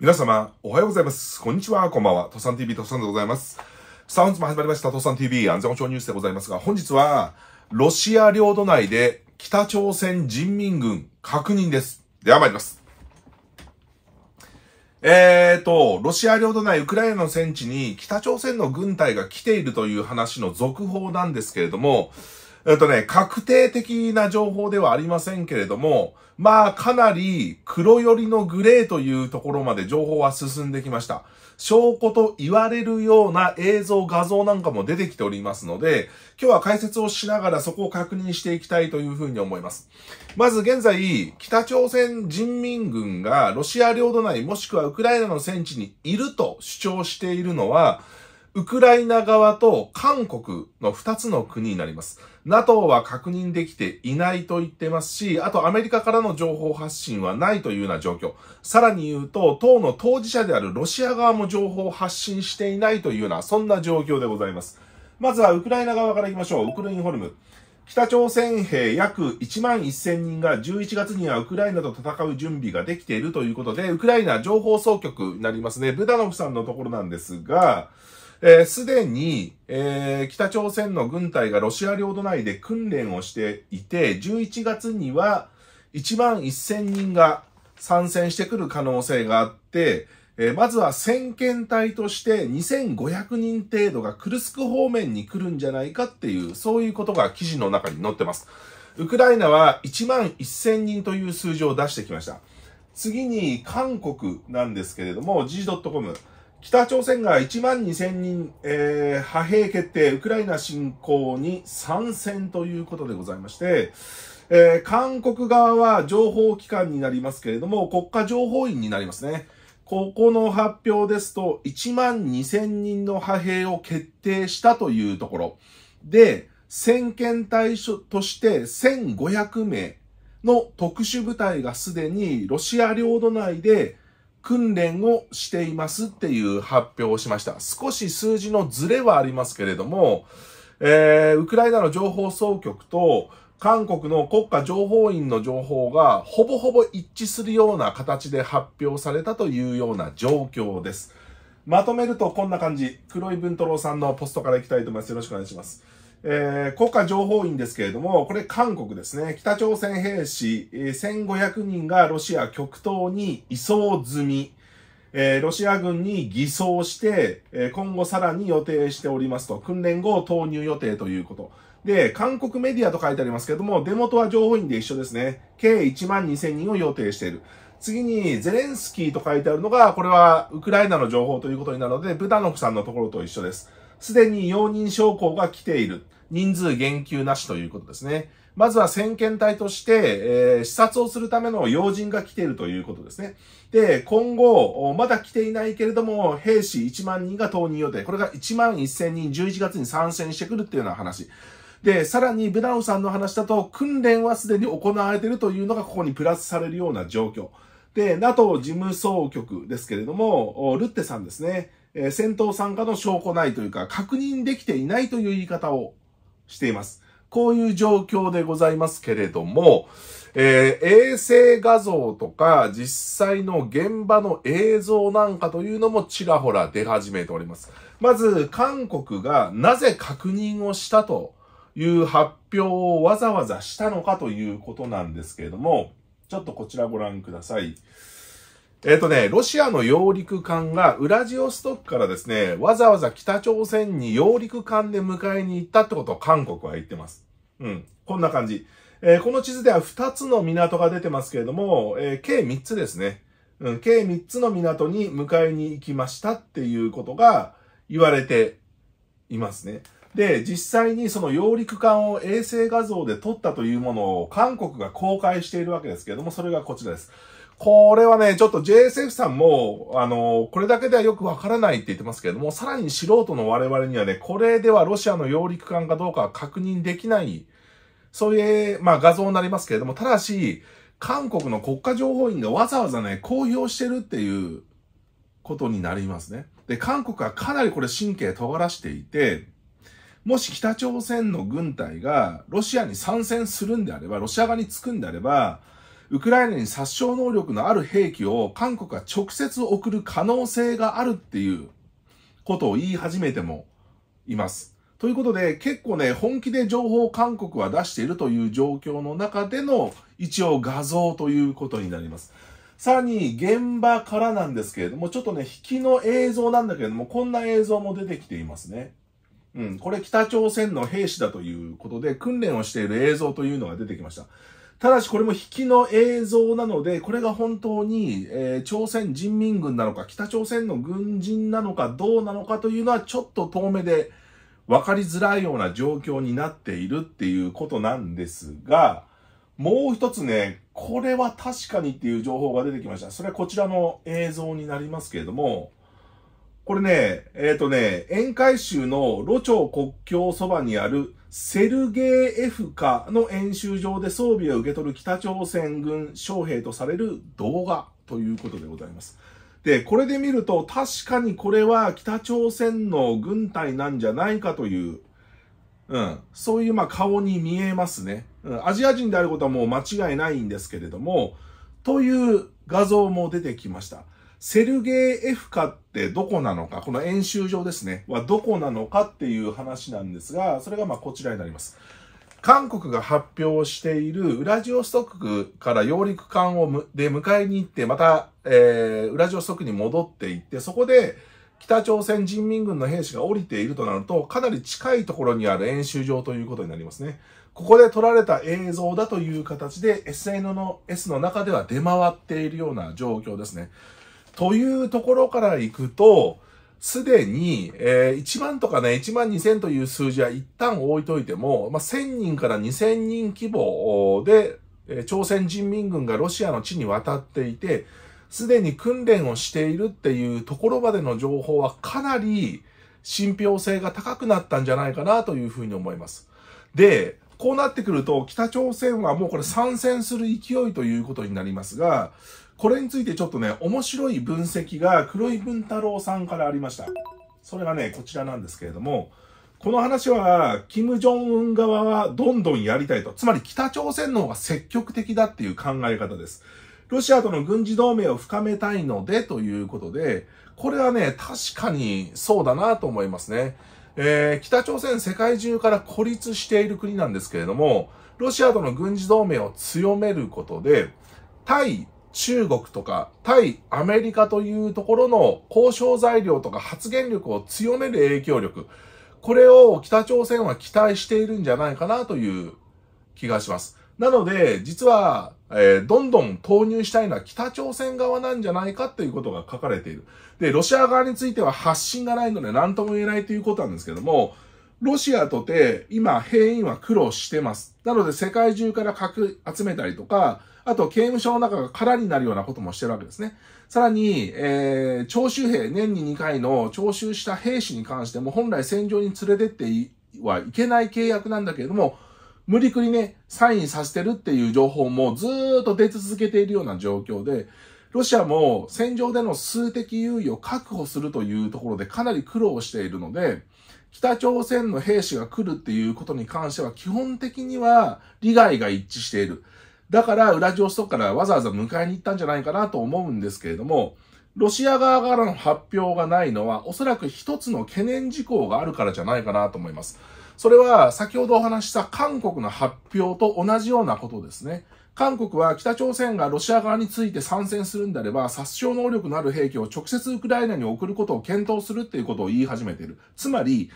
皆様、おはようございます。こんにちは、こんばんは。トサン TV トサンでございます。サウンズも始まりました、トサン TV 安全保障ニュースでございますが、本日は、ロシア領土内で北朝鮮人民軍確認です。では参ります。えーと、ロシア領土内ウクライナの戦地に北朝鮮の軍隊が来ているという話の続報なんですけれども、えっとね、確定的な情報ではありませんけれども、まあかなり黒寄りのグレーというところまで情報は進んできました。証拠と言われるような映像、画像なんかも出てきておりますので、今日は解説をしながらそこを確認していきたいというふうに思います。まず現在、北朝鮮人民軍がロシア領土内もしくはウクライナの戦地にいると主張しているのは、ウクライナ側と韓国の2つの国になります。NATO は確認できていないと言ってますし、あとアメリカからの情報発信はないというような状況。さらに言うと、党の当事者であるロシア側も情報を発信していないというような、そんな状況でございます。まずはウクライナ側から行きましょう。ウクルインホルム。北朝鮮兵約1万1000人が11月にはウクライナと戦う準備ができているということで、ウクライナ情報総局になりますね、ブダノフさんのところなんですが、えす、ー、でに、えー、北朝鮮の軍隊がロシア領土内で訓練をしていて、11月には1万1000人が参戦してくる可能性があって、えー、まずは先遣隊として2500人程度がクルスク方面に来るんじゃないかっていう、そういうことが記事の中に載ってます。ウクライナは1万1000人という数字を出してきました。次に韓国なんですけれども、g.com。北朝鮮が1万2000人、えー、派兵決定、ウクライナ侵攻に参戦ということでございまして、えー、韓国側は情報機関になりますけれども、国家情報院になりますね。ここの発表ですと、1万2000人の派兵を決定したというところ。で、先遣象として1500名の特殊部隊がすでにロシア領土内で訓練をしていますっていう発表をしました。少し数字のズレはありますけれども、えー、ウクライナの情報総局と韓国の国家情報院の情報がほぼほぼ一致するような形で発表されたというような状況です。まとめるとこんな感じ。黒い文太郎さんのポストからいきたいと思います。よろしくお願いします。えー、国家情報院ですけれども、これ韓国ですね。北朝鮮兵士、えー、1500人がロシア極東に移送済み、えー、ロシア軍に偽装して、えー、今後さらに予定しておりますと、訓練後投入予定ということ。で、韓国メディアと書いてありますけれども、デモとは情報院で一緒ですね。計1万2000人を予定している。次に、ゼレンスキーと書いてあるのが、これはウクライナの情報ということになるので、ブダノフさんのところと一緒です。すでに容認証拠が来ている。人数言及なしということですね。まずは先遣隊として、えー、視察をするための要人が来ているということですね。で、今後、まだ来ていないけれども、兵士1万人が投入予定。これが1万1000人、11月に参戦してくるっていうような話。で、さらにブナウさんの話だと、訓練はすでに行われているというのがここにプラスされるような状況。で、NATO 事務総局ですけれども、ルッテさんですね。え戦闘参加の証拠ないというか、確認できていないという言い方をしています。こういう状況でございますけれども、えー、衛星画像とか実際の現場の映像なんかというのもちらほら出始めております。まず、韓国がなぜ確認をしたという発表をわざわざしたのかということなんですけれども、ちょっとこちらご覧ください。えっ、ー、とね、ロシアの揚陸艦がウラジオストクからですね、わざわざ北朝鮮に揚陸艦で迎えに行ったってことを韓国は言ってます。うん。こんな感じ。えー、この地図では2つの港が出てますけれども、えー、計3つですね。うん、計3つの港に迎えに行きましたっていうことが言われていますね。で、実際にその揚陸艦を衛星画像で撮ったというものを韓国が公開しているわけですけれども、それがこちらです。これはね、ちょっと JSF さんも、あの、これだけではよくわからないって言ってますけれども、さらに素人の我々にはね、これではロシアの揚陸艦かどうかは確認できない、そういう、まあ画像になりますけれども、ただし、韓国の国家情報院がわざわざね、公表してるっていうことになりますね。で、韓国はかなりこれ神経尖らしていて、もし北朝鮮の軍隊がロシアに参戦するんであれば、ロシア側につくんであれば、ウクライナに殺傷能力のある兵器を韓国が直接送る可能性があるっていうことを言い始めてもいます。ということで、結構ね、本気で情報を韓国は出しているという状況の中での一応画像ということになります。さらに現場からなんですけれども、ちょっとね、引きの映像なんだけれども、こんな映像も出てきていますね。うん、これ北朝鮮の兵士だということで、訓練をしている映像というのが出てきました。ただしこれも引きの映像なので、これが本当に、えー、朝鮮人民軍なのか、北朝鮮の軍人なのか、どうなのかというのはちょっと遠目で分かりづらいような状況になっているっていうことなんですが、もう一つね、これは確かにっていう情報が出てきました。それはこちらの映像になりますけれども、これね、えっ、ー、とね、宴会州の路長国境そばにあるセルゲーエフカの演習場で装備を受け取る北朝鮮軍将兵とされる動画ということでございます。で、これで見ると確かにこれは北朝鮮の軍隊なんじゃないかという、うん、そういうま顔に見えますね、うん。アジア人であることはもう間違いないんですけれども、という画像も出てきました。セルゲイ・エフカってどこなのか、この演習場ですね、はどこなのかっていう話なんですが、それがまあこちらになります。韓国が発表しているウラジオストクから揚陸艦をで迎えに行って、また、えー、ウラジオストクに戻っていって、そこで北朝鮮人民軍の兵士が降りているとなると、かなり近いところにある演習場ということになりますね。ここで撮られた映像だという形で SNS のの中では出回っているような状況ですね。というところから行くと、すでに、えー、1万とかね、1万2000という数字は一旦置いといても、まあ、1000人から2000人規模で、朝鮮人民軍がロシアの地に渡っていて、すでに訓練をしているっていうところまでの情報はかなり信憑性が高くなったんじゃないかなというふうに思います。で、こうなってくると北朝鮮はもうこれ参戦する勢いということになりますが、これについてちょっとね、面白い分析が黒井文太郎さんからありました。それがね、こちらなんですけれども、この話は、金正恩側はどんどんやりたいと。つまり北朝鮮の方が積極的だっていう考え方です。ロシアとの軍事同盟を深めたいのでということで、これはね、確かにそうだなと思いますね。えー、北朝鮮世界中から孤立している国なんですけれども、ロシアとの軍事同盟を強めることで、対中国とか対アメリカというところの交渉材料とか発言力を強める影響力、これを北朝鮮は期待しているんじゃないかなという気がします。なので、実は、えー、どんどん投入したいのは北朝鮮側なんじゃないかということが書かれている。で、ロシア側については発信がないので何とも言えないということなんですけども、ロシアとて今兵員は苦労してます。なので世界中から核集めたりとか、あと、刑務所の中が空になるようなこともしてるわけですね。さらに、えー、徴収兵、年に2回の徴収した兵士に関しても、本来戦場に連れてってはいけない契約なんだけれども、無理くりね、サインさせてるっていう情報もずーっと出続けているような状況で、ロシアも戦場での数的優位を確保するというところでかなり苦労しているので、北朝鮮の兵士が来るっていうことに関しては基本的には利害が一致している。だからウラジオストクからわざわざ迎えに行ったんじゃないかなと思うんですけれども、ロシア側からの発表がないのは、おそらく一つの懸念事項があるからじゃないかなと思います。それは、先ほどお話した韓国の発表と同じようなことですね。韓国は北朝鮮がロシア側について参戦するんであれば、殺傷能力のある兵器を直接ウクライナに送ることを検討するっていうことを言い始めている。つまり、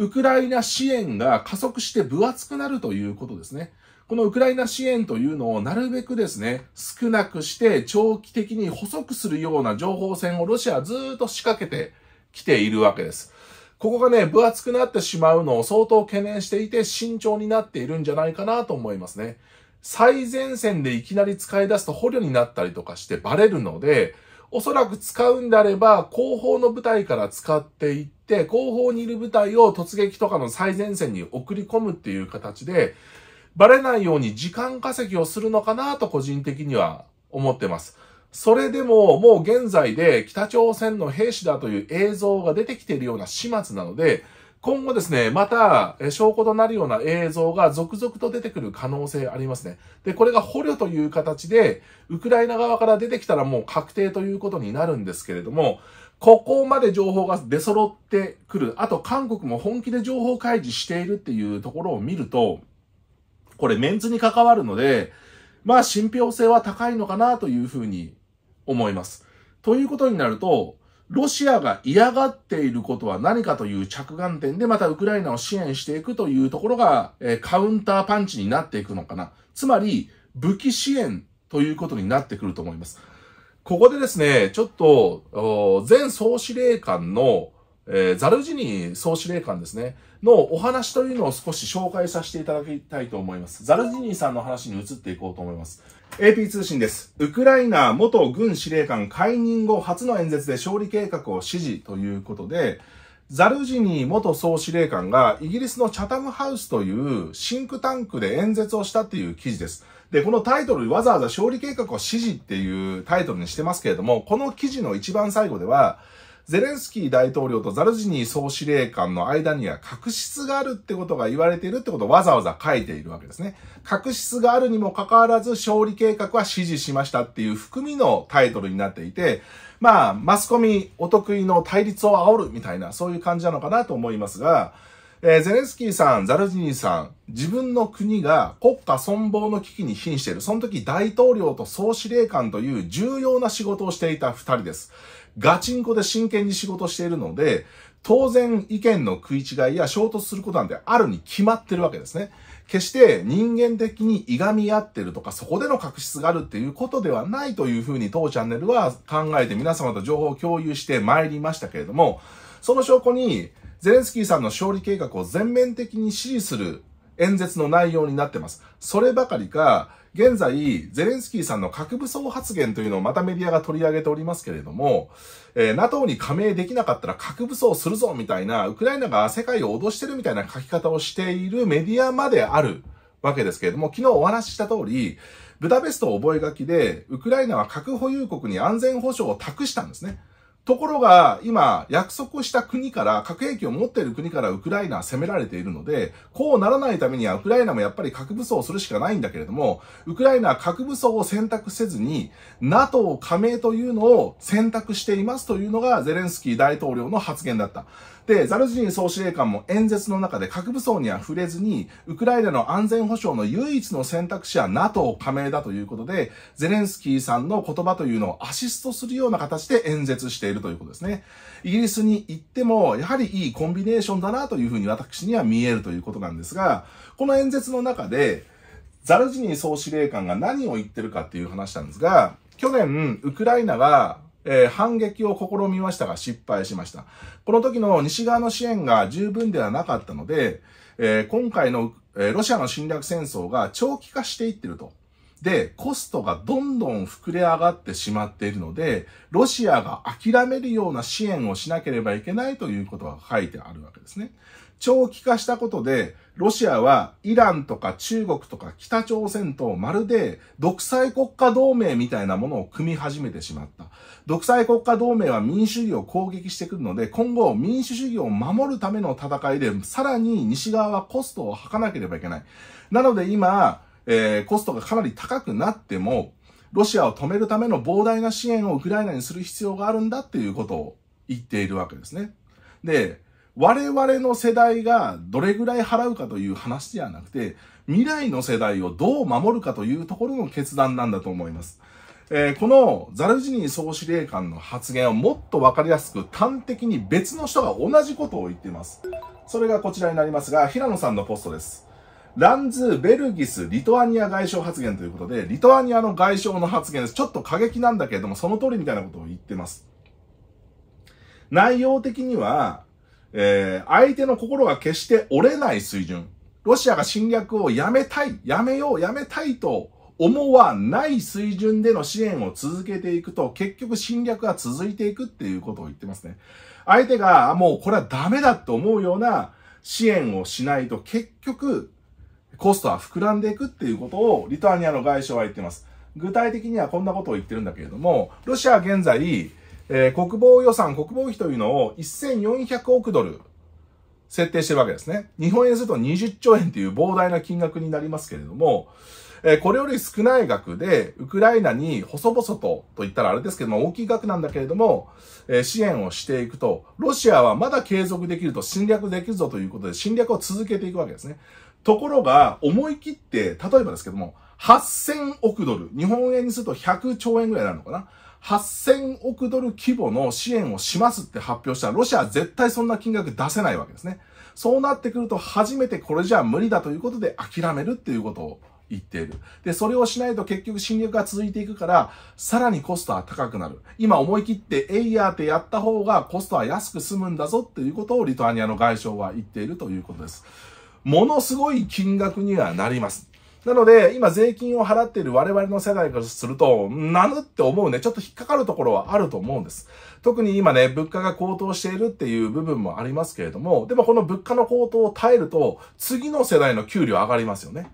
ウクライナ支援が加速して分厚くなるということですね。このウクライナ支援というのをなるべくですね、少なくして長期的に細くするような情報戦をロシアはずっと仕掛けてきているわけです。ここがね、分厚くなってしまうのを相当懸念していて慎重になっているんじゃないかなと思いますね。最前線でいきなり使い出すと捕虜になったりとかしてバレるので、おそらく使うんであれば、後方の部隊から使っていって、後方にいる部隊を突撃とかの最前線に送り込むっていう形で、バレないように時間稼ぎをするのかなと個人的には思ってます。それでももう現在で北朝鮮の兵士だという映像が出てきているような始末なので、今後ですね、また、証拠となるような映像が続々と出てくる可能性ありますね。で、これが捕虜という形で、ウクライナ側から出てきたらもう確定ということになるんですけれども、ここまで情報が出揃ってくる。あと、韓国も本気で情報開示しているっていうところを見ると、これメンツに関わるので、まあ信憑性は高いのかなというふうに思います。ということになると、ロシアが嫌がっていることは何かという着眼点でまたウクライナを支援していくというところが、えカウンターパンチになっていくのかな。つまり、武器支援ということになってくると思います。ここでですね、ちょっと、前総司令官の、えー、ザルジニー総司令官ですね、のお話というのを少し紹介させていただきたいと思います。ザルジニーさんの話に移っていこうと思います。AP 通信です。ウクライナ元軍司令官解任後初の演説で勝利計画を支持ということで、ザルジニー元総司令官がイギリスのチャタムハウスというシンクタンクで演説をしたっていう記事です。で、このタイトル、わざわざ勝利計画を支持っていうタイトルにしてますけれども、この記事の一番最後では、ゼレンスキー大統領とザルジニー総司令官の間には確執があるってことが言われているってことをわざわざ書いているわけですね。確執があるにもかかわらず勝利計画は支持しましたっていう含みのタイトルになっていて、まあ、マスコミお得意の対立を煽るみたいな、そういう感じなのかなと思いますが、えー、ゼレンスキーさん、ザルジニーさん、自分の国が国家存亡の危機に瀕している。その時大統領と総司令官という重要な仕事をしていた二人です。ガチンコで真剣に仕事しているので、当然意見の食い違いや衝突することなんてあるに決まってるわけですね。決して人間的にいがみ合ってるとかそこでの確執があるっていうことではないというふうに当チャンネルは考えて皆様と情報を共有して参りましたけれども、その証拠にゼレンスキーさんの勝利計画を全面的に支持する演説の内容になってます。そればかりか、現在、ゼレンスキーさんの核武装発言というのをまたメディアが取り上げておりますけれども、えー、NATO に加盟できなかったら核武装するぞみたいな、ウクライナが世界を脅してるみたいな書き方をしているメディアまであるわけですけれども、昨日お話しした通り、ブダペスト覚書で、ウクライナは核保有国に安全保障を託したんですね。ところが、今、約束した国から、核兵器を持っている国からウクライナは攻められているので、こうならないためには、ウクライナもやっぱり核武装をするしかないんだけれども、ウクライナは核武装を選択せずに、NATO 加盟というのを選択していますというのが、ゼレンスキー大統領の発言だった。で、ザルジニー総司令官も演説の中で核武装には触れずに、ウクライナの安全保障の唯一の選択肢は NATO 加盟だということで、ゼレンスキーさんの言葉というのをアシストするような形で演説しているということですね。イギリスに行っても、やはりいいコンビネーションだなというふうに私には見えるということなんですが、この演説の中で、ザルジニー総司令官が何を言ってるかっていう話なんですが、去年、ウクライナはえー、反撃を試みましたが失敗しました。この時の西側の支援が十分ではなかったので、えー、今回の、えー、ロシアの侵略戦争が長期化していってると。で、コストがどんどん膨れ上がってしまっているので、ロシアが諦めるような支援をしなければいけないということが書いてあるわけですね。長期化したことで、ロシアはイランとか中国とか北朝鮮とまるで独裁国家同盟みたいなものを組み始めてしまった。独裁国家同盟は民主主義を攻撃してくるので、今後民主主義を守るための戦いで、さらに西側はコストを吐かなければいけない。なので今、えー、コストがかなり高くなっても、ロシアを止めるための膨大な支援をウクライナにする必要があるんだっていうことを言っているわけですね。で、我々の世代がどれぐらい払うかという話ではなくて、未来の世代をどう守るかというところの決断なんだと思います。えー、このザルジニー総司令官の発言をもっとわかりやすく端的に別の人が同じことを言っています。それがこちらになりますが、平野さんのポストです。ランズ、ベルギス、リトアニア外相発言ということで、リトアニアの外相の発言です。ちょっと過激なんだけれども、その通りみたいなことを言ってます。内容的には、えー、相手の心が決して折れない水準。ロシアが侵略をやめたい、やめよう、やめたいと思わない水準での支援を続けていくと、結局侵略が続いていくっていうことを言ってますね。相手が、もうこれはダメだと思うような支援をしないと、結局、コストは膨らんでいくっていうことを、リトアニアの外相は言ってます。具体的にはこんなことを言ってるんだけれども、ロシアは現在、えー、国防予算、国防費というのを1400億ドル設定してるわけですね。日本円すると20兆円という膨大な金額になりますけれども、えー、これより少ない額で、ウクライナに細々と、と言ったらあれですけども、大きい額なんだけれども、えー、支援をしていくと、ロシアはまだ継続できると、侵略できるぞということで、侵略を続けていくわけですね。ところが、思い切って、例えばですけども、8000億ドル、日本円にすると100兆円ぐらいになるのかな8000億ドル規模の支援をしますって発表したら、ロシアは絶対そんな金額出せないわけですね。そうなってくると、初めてこれじゃ無理だということで諦めるっていうことを言っている。で、それをしないと結局侵略が続いていくから、さらにコストは高くなる。今思い切って、エイヤーってやった方がコストは安く済むんだぞっていうことをリトアニアの外相は言っているということです。ものすごい金額にはなります。なので、今税金を払っている我々の世代からすると、なぬって思うね。ちょっと引っかかるところはあると思うんです。特に今ね、物価が高騰しているっていう部分もありますけれども、でもこの物価の高騰を耐えると、次の世代の給料上がりますよね。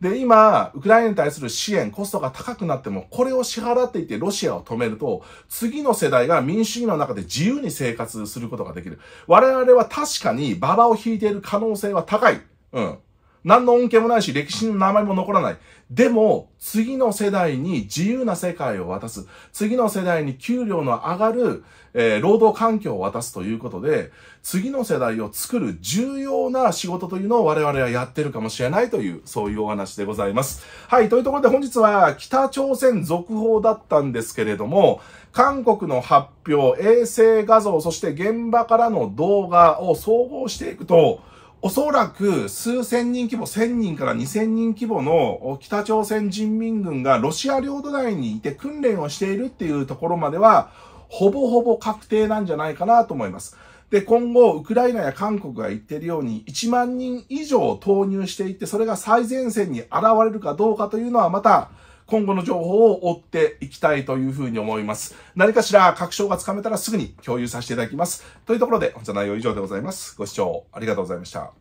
で、今、ウクライナに対する支援、コストが高くなっても、これを支払っていてロシアを止めると、次の世代が民主主義の中で自由に生活することができる。我々は確かに馬場を引いている可能性は高い。うん。何の恩恵もないし、歴史の名前も残らない。でも、次の世代に自由な世界を渡す。次の世代に給料の上がる、えー、労働環境を渡すということで、次の世代を作る重要な仕事というのを我々はやってるかもしれないという、そういうお話でございます。はい、というところで本日は北朝鮮続報だったんですけれども、韓国の発表、衛星画像、そして現場からの動画を総合していくと、おそらく数千人規模、千人から二千人規模の北朝鮮人民軍がロシア領土内にいて訓練をしているっていうところまでは、ほぼほぼ確定なんじゃないかなと思います。で、今後、ウクライナや韓国が言ってるように、1万人以上投入していって、それが最前線に現れるかどうかというのは、また、今後の情報を追っていきたいというふうに思います。何かしら確証がつかめたらすぐに共有させていただきます。というところで、本日の内容は以上でございます。ご視聴ありがとうございました。